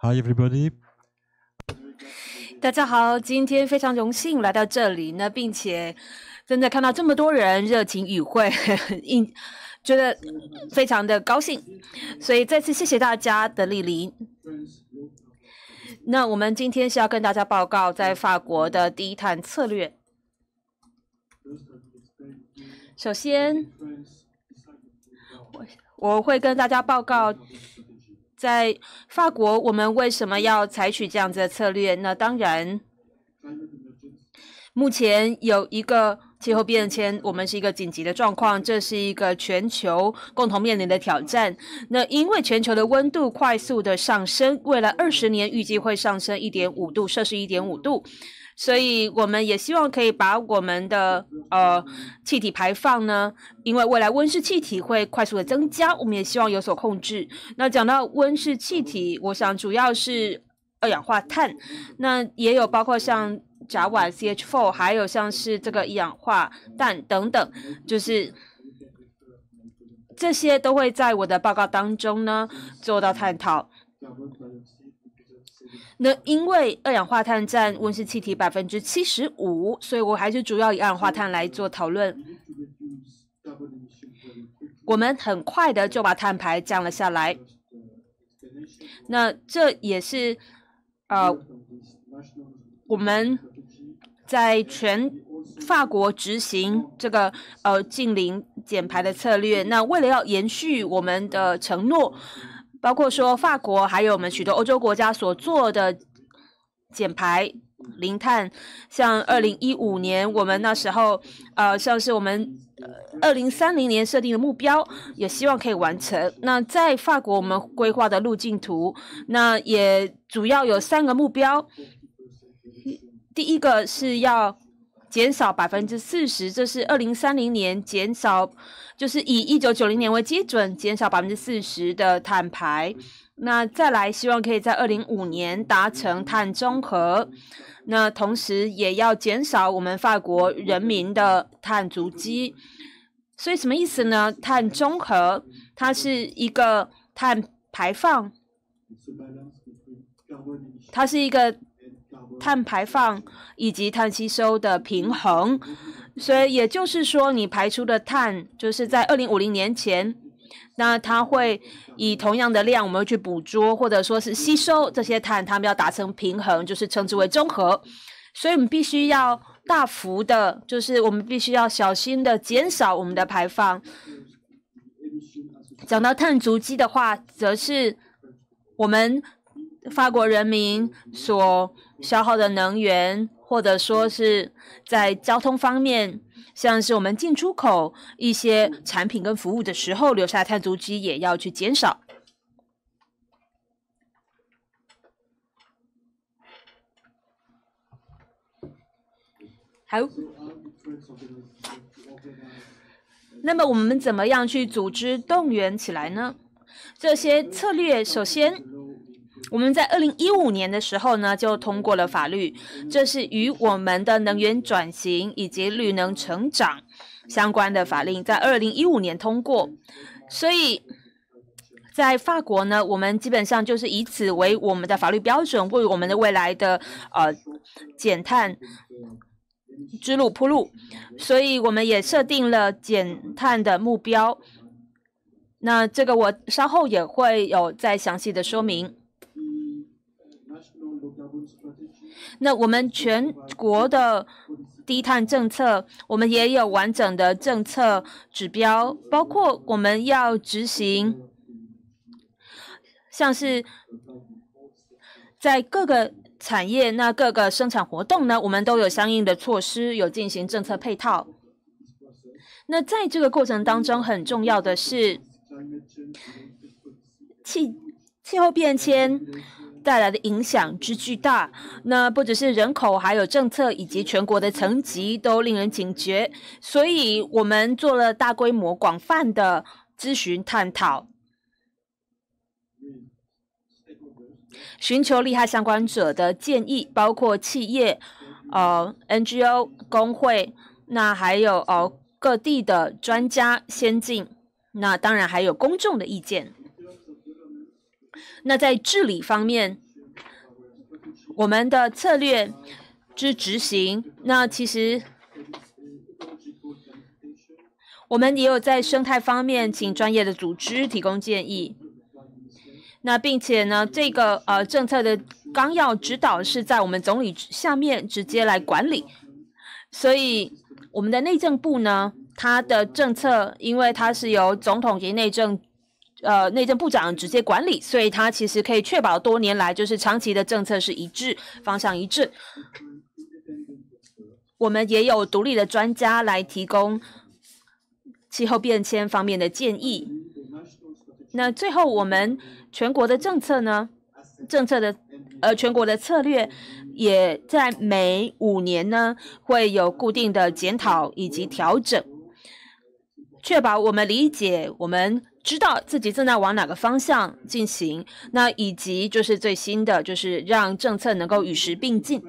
Hi everybody！大家好，今天非常荣幸来到这里呢，并且真的看到这么多人热情与会，印觉得非常的高兴，所以再次谢谢大家的莅临。那我们今天是要跟大家报告在法国的低碳策略。首先，我我会跟大家报告。在法国，我们为什么要采取这样子的策略？那当然，目前有一个气候变迁，我们是一个紧急的状况，这是一个全球共同面临的挑战。那因为全球的温度快速的上升，未来二十年预计会上升一点五度，摄氏一点五度。所以，我们也希望可以把我们的呃气体排放呢，因为未来温室气体会快速的增加，我们也希望有所控制。那讲到温室气体，我想主要是二氧化碳，那也有包括像甲烷 （CH4），还有像是这个一氧化氮等等，就是这些都会在我的报告当中呢做到探讨。那因为二氧化碳占温室气体百分之七十五，所以我还是主要以二氧化碳来做讨论。我们很快的就把碳排降了下来。那这也是呃，我们在全法国执行这个呃近零减排的策略。那为了要延续我们的承诺。包括说法国，还有我们许多欧洲国家所做的减排、零碳，像二零一五年我们那时候，呃，像是我们二零三零年设定的目标，也希望可以完成。那在法国，我们规划的路径图，那也主要有三个目标。第一个是要。减少百分之四十，这是二零三零年减少，就是以一九九零年为基准减少百分之四十的碳排。那再来，希望可以在二零五年达成碳中和。那同时也要减少我们法国人民的碳足迹。所以什么意思呢？碳中和，它是一个碳排放，它是一个。碳排放以及碳吸收的平衡，所以也就是说，你排出的碳就是在二零五零年前，那它会以同样的量，我们会去捕捉或者说是吸收这些碳，它们要达成平衡，就是称之为中和。所以我们必须要大幅的，就是我们必须要小心的减少我们的排放。讲到碳足迹的话，则是我们法国人民所。消耗的能源，或者说是在交通方面，像是我们进出口一些产品跟服务的时候留下的碳足迹，也要去减少。好，那么我们怎么样去组织动员起来呢？这些策略首先。我们在二零一五年的时候呢，就通过了法律，这是与我们的能源转型以及绿能成长相关的法令，在二零一五年通过，所以在法国呢，我们基本上就是以此为我们的法律标准，为我们的未来的呃减碳之路铺路，所以我们也设定了减碳的目标，那这个我稍后也会有再详细的说明。那我们全国的低碳政策，我们也有完整的政策指标，包括我们要执行，像是在各个产业、那各个生产活动呢，我们都有相应的措施，有进行政策配套。那在这个过程当中，很重要的是气气候变迁。带来的影响之巨大，那不只是人口，还有政策以及全国的层级都令人警觉，所以我们做了大规模、广泛的咨询探讨，寻求利害相关者的建议，包括企业、呃 NGO、工会，那还有呃各地的专家先进，那当然还有公众的意见。那在治理方面，我们的策略之执行，那其实我们也有在生态方面，请专业的组织提供建议。那并且呢，这个呃政策的纲要指导是在我们总理下面直接来管理，所以我们的内政部呢，它的政策，因为它是由总统及内政。呃，内政部长直接管理，所以他其实可以确保多年来就是长期的政策是一致，方向一致。我们也有独立的专家来提供气候变迁方面的建议。那最后，我们全国的政策呢？政策的呃，全国的策略也在每五年呢会有固定的检讨以及调整，确保我们理解我们。知道自己正在往哪个方向进行，那以及就是最新的，就是让政策能够与时并进。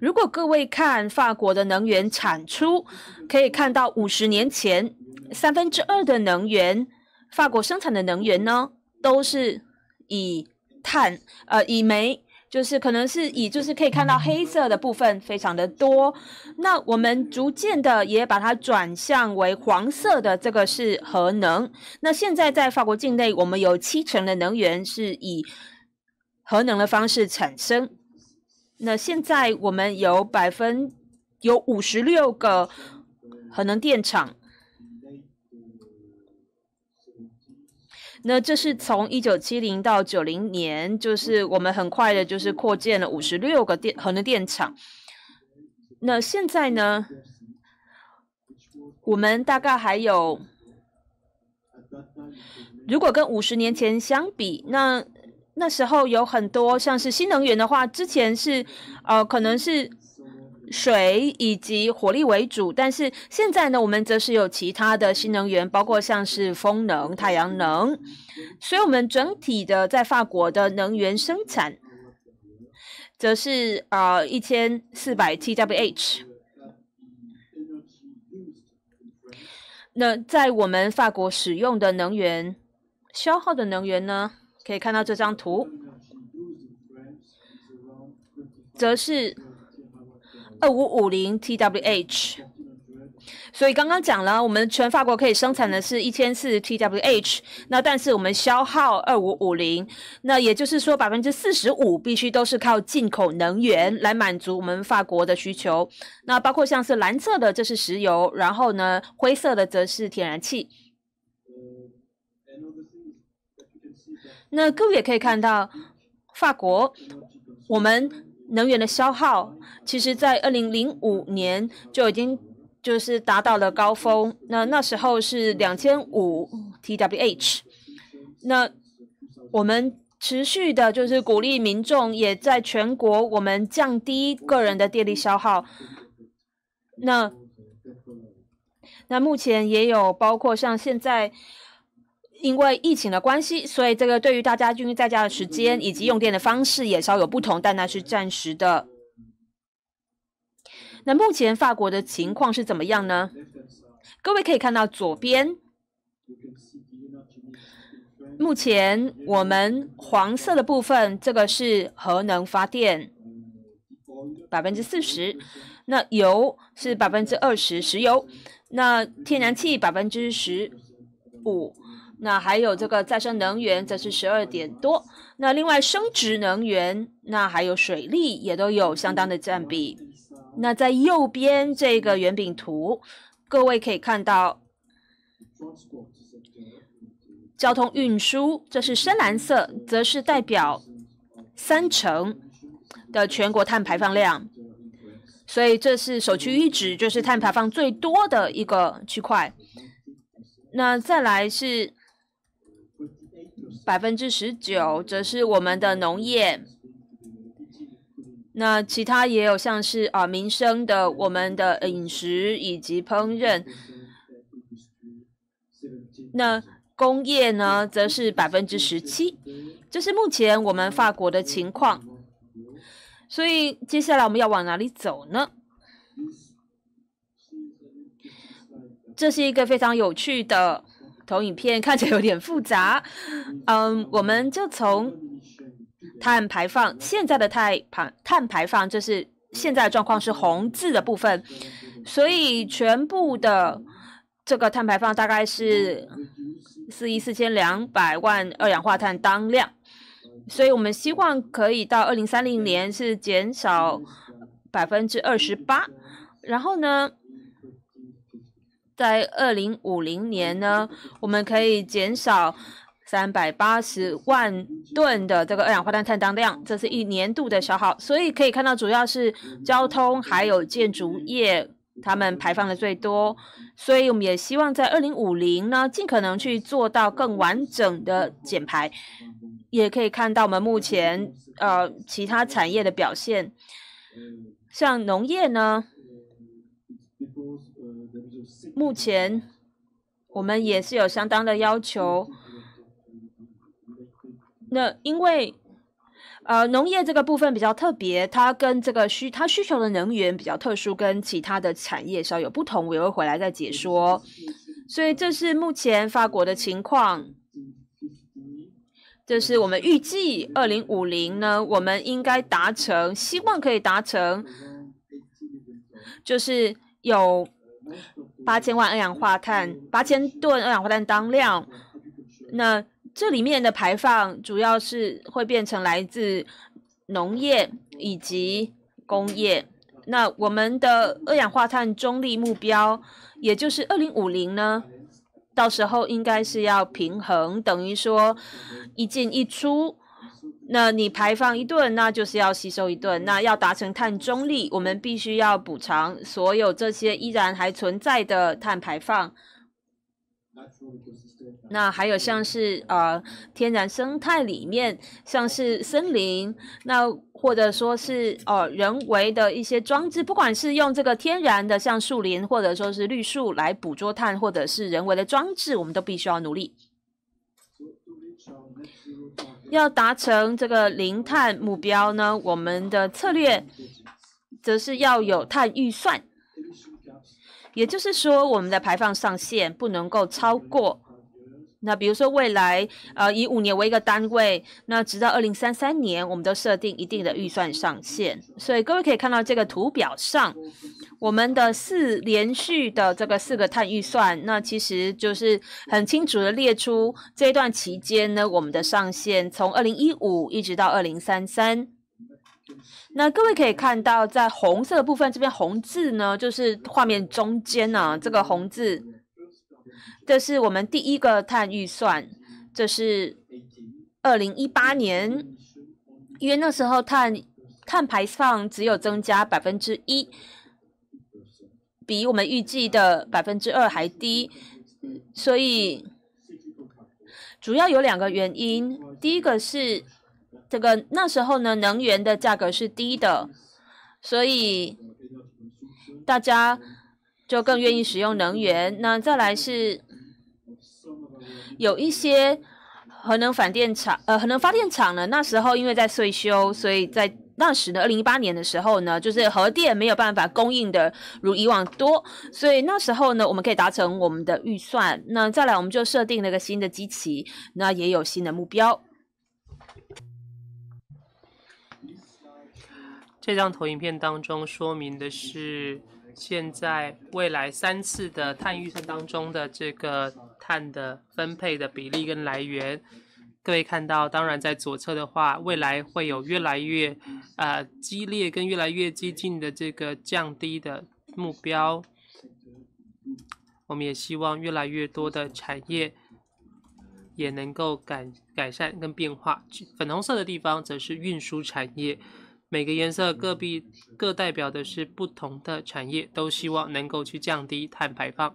如果各位看法国的能源产出，可以看到五十年前三分之二的能源，法国生产的能源呢都是以碳，呃，以煤。就是可能是以，就是可以看到黑色的部分非常的多，那我们逐渐的也把它转向为黄色的，这个是核能。那现在在法国境内，我们有七成的能源是以核能的方式产生。那现在我们有百分有五十六个核能电厂。那这是从一九七零到九零年，就是我们很快的，就是扩建了五十六个电核能电厂。那现在呢，我们大概还有，如果跟五十年前相比，那那时候有很多像是新能源的话，之前是呃，可能是。水以及火力为主，但是现在呢，我们则是有其他的新能源，包括像是风能、太阳能。所以，我们整体的在法国的能源生产，则是啊一千四百七 w h 那在我们法国使用的能源、消耗的能源呢？可以看到这张图，则是。二五五零 TWH，所以刚刚讲了，我们全法国可以生产的是一千四 TWH，那但是我们消耗二五五零，那也就是说百分之四十五必须都是靠进口能源来满足我们法国的需求。那包括像是蓝色的这是石油，然后呢灰色的则是天然气。那各位也可以看到，法国我们。能源的消耗，其实在二零零五年就已经就是达到了高峰。那那时候是两千五 TWh。那我们持续的就是鼓励民众，也在全国我们降低个人的电力消耗。那那目前也有包括像现在。因为疫情的关系，所以这个对于大家居家的时间以及用电的方式也稍有不同，但那是暂时的。那目前法国的情况是怎么样呢？各位可以看到左边，目前我们黄色的部分，这个是核能发电，百分之四十；那油是百分之二十，石油；那天然气百分之十五。那还有这个再生能源，则是十二点多。那另外，生殖能源，那还有水利，也都有相当的占比。那在右边这个圆饼图，各位可以看到，交通运输，这是深蓝色，则是代表三成的全国碳排放量。所以这是首屈一指，就是碳排放最多的一个区块。那再来是。百分之十九则是我们的农业，那其他也有像是啊民生的我们的饮食以及烹饪，那工业呢则是百分之十七，这是目前我们法国的情况，所以接下来我们要往哪里走呢？这是一个非常有趣的。投影片看起来有点复杂，嗯，我们就从碳排放，现在的碳排碳排放就是现在状况是红字的部分，所以全部的这个碳排放大概是四亿四千两百万二氧化碳当量，所以我们希望可以到二零三零年是减少百分之二十八，然后呢？在二零五零年呢，我们可以减少三百八十万吨的这个二氧化碳碳当量，这是一年度的消耗。所以可以看到，主要是交通还有建筑业，他们排放的最多。所以我们也希望在二零五零呢，尽可能去做到更完整的减排。也可以看到我们目前呃其他产业的表现，像农业呢。目前我们也是有相当的要求。那因为呃农业这个部分比较特别，它跟这个需它需求的能源比较特殊，跟其他的产业稍有不同，我也会回来再解说。所以这是目前法国的情况，这是我们预计二零五零呢，我们应该达成，希望可以达成，就是。有八千万二氧化碳，八千吨二氧化碳当量。那这里面的排放主要是会变成来自农业以及工业。那我们的二氧化碳中立目标，也就是二零五零呢，到时候应该是要平衡，等于说一进一出。那你排放一顿，那就是要吸收一顿。那要达成碳中立，我们必须要补偿所有这些依然还存在的碳排放。那还有像是呃天然生态里面像是森林，那或者说是呃人为的一些装置，不管是用这个天然的像树林或者说是绿树来捕捉碳，或者是人为的装置，我们都必须要努力。要达成这个零碳目标呢，我们的策略则是要有碳预算，也就是说，我们的排放上限不能够超过。那比如说未来，呃，以五年为一个单位，那直到二零三三年，我们都设定一定的预算上限。所以各位可以看到这个图表上，我们的四连续的这个四个碳预算，那其实就是很清楚的列出这一段期间呢，我们的上限从二零一五一直到二零三三。那各位可以看到，在红色的部分这边红字呢，就是画面中间呐，这个红字。这是我们第一个碳预算，这是二零一八年，因为那时候碳碳排放只有增加百分之一，比我们预计的百分之二还低，所以主要有两个原因，第一个是这个那时候呢，能源的价格是低的，所以大家就更愿意使用能源，那再来是。有一些核能反电厂，呃，核能发电厂呢，那时候因为在退休，所以在那时呢，二零一八年的时候呢，就是核电没有办法供应的如以往多，所以那时候呢，我们可以达成我们的预算。那再来，我们就设定了一个新的机期，那也有新的目标。这张投影片当中说明的是。现在未来三次的碳预算当中的这个碳的分配的比例跟来源，各位看到，当然在左侧的话，未来会有越来越，呃，激烈跟越来越激进的这个降低的目标。我们也希望越来越多的产业也能够改改善跟变化。粉红色的地方则是运输产业。每个颜色各必各代表的是不同的产业，都希望能够去降低碳排放。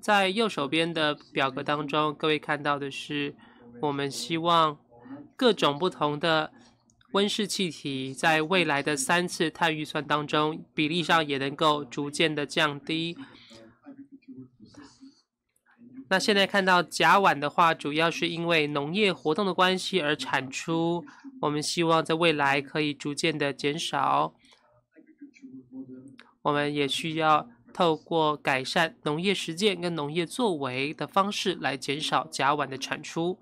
在右手边的表格当中，各位看到的是我们希望各种不同的温室气体在未来的三次碳预算当中，比例上也能够逐渐的降低。那现在看到甲烷的话，主要是因为农业活动的关系而产出。我们希望在未来可以逐渐的减少。我们也需要透过改善农业实践跟农业作为的方式来减少甲烷的产出。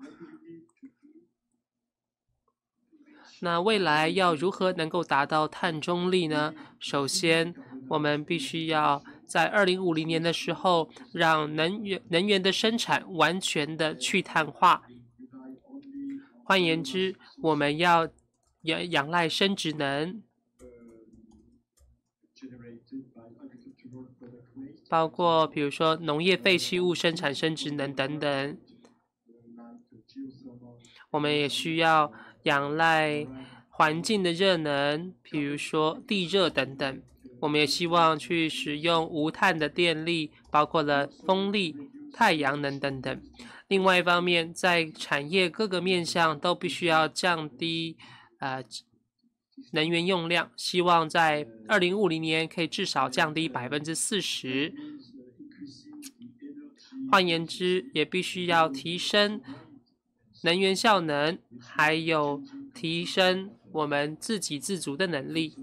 那未来要如何能够达到碳中立呢？首先，我们必须要。在二零五零年的时候，让能源能源的生产完全的去碳化。换言之，我们要仰仰赖生殖能，包括比如说农业废弃物生产生殖能等等。我们也需要仰赖环境的热能，比如说地热等等。我们也希望去使用无碳的电力，包括了风力、太阳能等等。另外一方面，在产业各个面向都必须要降低，呃，能源用量，希望在二零五零年可以至少降低百分之四十。换言之，也必须要提升能源效能，还有提升我们自给自足的能力。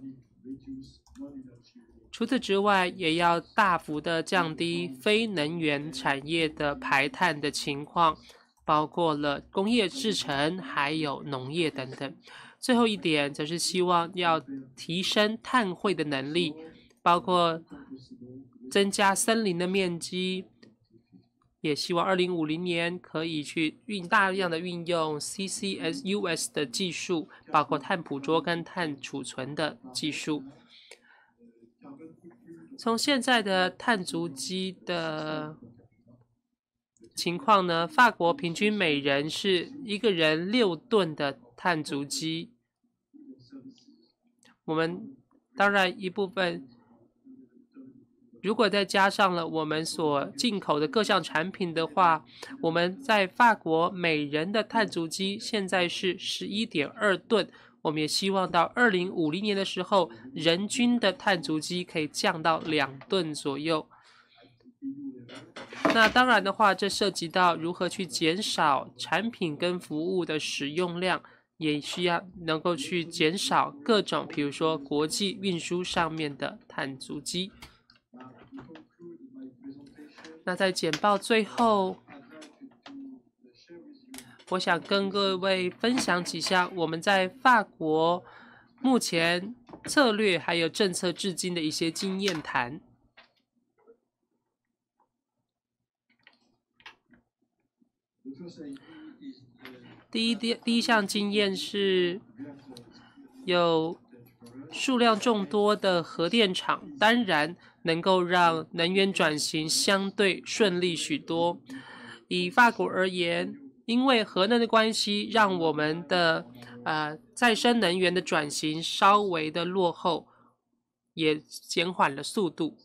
除此之外，也要大幅的降低非能源产业的排碳的情况，包括了工业制成，还有农业等等。最后一点，则是希望要提升碳汇的能力，包括增加森林的面积，也希望二零五零年可以去运大量的运用 CCSUS 的技术，包括碳捕捉跟碳储存的技术。从现在的碳足迹的情况呢，法国平均每人是一个人六吨的碳足迹。我们当然一部分，如果再加上了我们所进口的各项产品的话，我们在法国每人的碳足迹现在是十一点二吨。我们也希望到二零五零年的时候，人均的碳足迹可以降到两吨左右。那当然的话，这涉及到如何去减少产品跟服务的使用量，也需要能够去减少各种，比如说国际运输上面的碳足迹。那在简报最后。我想跟各位分享几下我们在法国目前策略还有政策至今的一些经验谈。第一第第一项经验是有数量众多的核电厂，当然能够让能源转型相对顺利许多。以法国而言，因为核能的关系，让我们的呃再生能源的转型稍微的落后，也减缓了速度。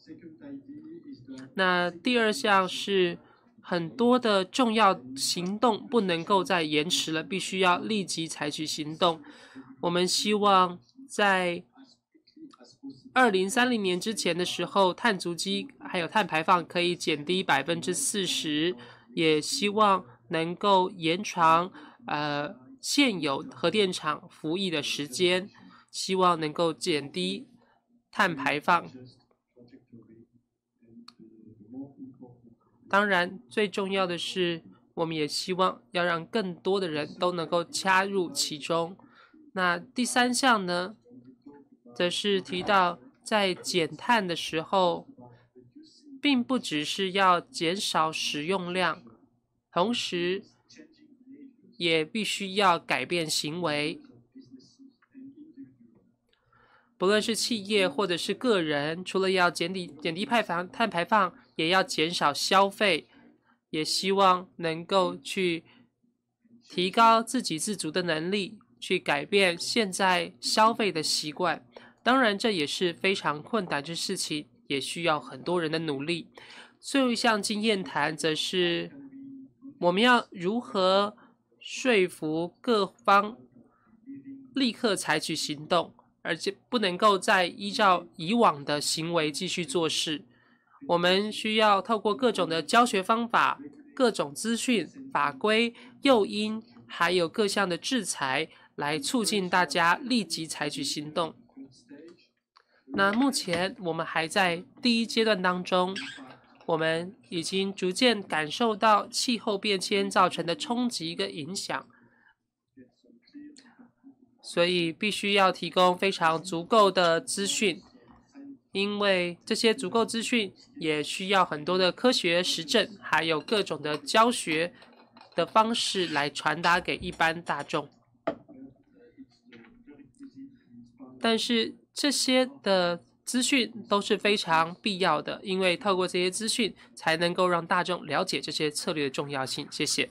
那第二项是很多的重要行动不能够再延迟了，必须要立即采取行动。我们希望在二零三零年之前的时候，碳足迹还有碳排放可以减低百分之四十，也希望。能够延长呃现有核电厂服役的时间，希望能够减低碳排放。当然，最重要的是，我们也希望要让更多的人都能够加入其中。那第三项呢，则是提到在减碳的时候，并不只是要减少使用量。同时，也必须要改变行为，不论是企业或者是个人，除了要减低减低排放碳排放，也要减少消费，也希望能够去提高自给自足的能力，去改变现在消费的习惯。当然，这也是非常困难的事情，也需要很多人的努力。最后一项经验谈则是。我们要如何说服各方立刻采取行动，而且不能够再依照以往的行为继续做事？我们需要透过各种的教学方法、各种资讯、法规、诱因，还有各项的制裁，来促进大家立即采取行动。那目前我们还在第一阶段当中。我们已经逐渐感受到气候变迁造成的冲击跟影响，所以必须要提供非常足够的资讯，因为这些足够资讯也需要很多的科学实证，还有各种的教学的方式来传达给一般大众。但是这些的。资讯都是非常必要的，因为透过这些资讯，才能够让大众了解这些策略的重要性。谢谢。